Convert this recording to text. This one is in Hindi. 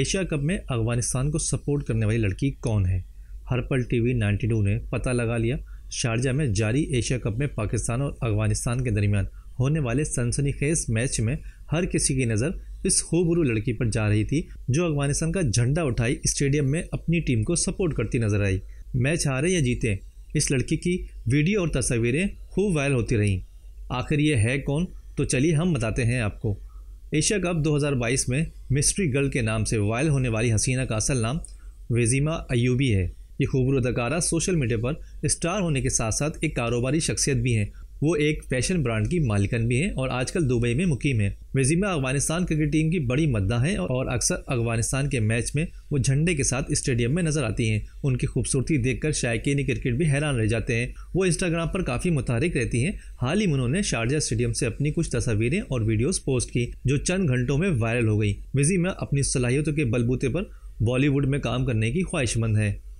एशिया कप में अफगानिस्तान को सपोर्ट करने वाली लड़की कौन है हरपल टीवी 92 ने पता लगा लिया शारजा में जारी एशिया कप में पाकिस्तान और अफगानिस्तान के दरमियान होने वाले सनसनीखेज मैच में हर किसी की नज़र इस खूबरू लड़की पर जा रही थी जो अफगानिस्तान का झंडा उठाई स्टेडियम में अपनी टीम को सपोर्ट करती नजर आई मैच हारे या जीते इस लड़की की वीडियो और तस्वीरें खूब वायरल होती रहीं आखिर ये है कौन तो चलिए हम बताते हैं आपको एशिया कप 2022 में मिस्ट्री गर्ल के नाम से वायल होने वाली हसीना का असल नाम वेजीमा अयूबी है ये खूबरू अदाकारा सोशल मीडिया पर स्टार होने के साथ साथ एक कारोबारी शख्सियत भी हैं वो एक फैशन ब्रांड की मालिकन भी हैं और आजकल दुबई में मुकीम है वजीमा अफगानिस्तान क्रिकेट टीम की बड़ी मद्दा है और अक्सर अफगानिस्तान के मैच में वो झंडे के साथ स्टेडियम में नजर आती हैं उनकी खूबसूरती देखकर शायकीन क्रिकेट भी हैरान रह जाते हैं वो इंस्टाग्राम पर काफ़ी मुतहरक रहती हैं हाल ही में उन्होंने शारजा स्टेडियम से अपनी कुछ तस्वीरें और वीडियोस पोस्ट की जो चंद घंटों में वायरल हो गई वजीमा अपनी सलाहियतों के बलबूते पर बॉलीवुड में काम करने की ख्वाहिशमंद है